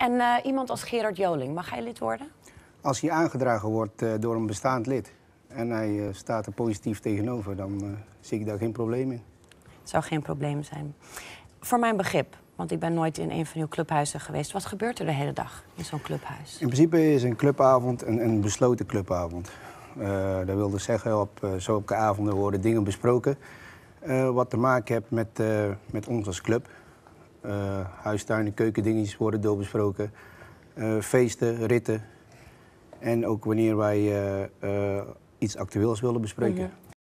En eh, iemand als Gerard Joling, mag hij lid worden? Als hij aangedragen wordt eh, door een bestaand lid en hij eh, staat er positief tegenover, dan zie ik daar geen probleem in. Het zou geen probleem zijn. Voor mijn begrip, want ik ben nooit in een van uw clubhuizen geweest. Wat gebeurt er de hele dag in zo'n clubhuis? In principe is een clubavond een, een besloten clubavond. dat wil dus zeggen, op zulke avonden worden dingen besproken. wat te maken heeft met, met ons als club. Uh, eh, huistuin- keukendingetjes worden doorbesproken. Eh, feesten, ritten. En ook wanneer wij eh, iets actueels willen bespreken. Mhm.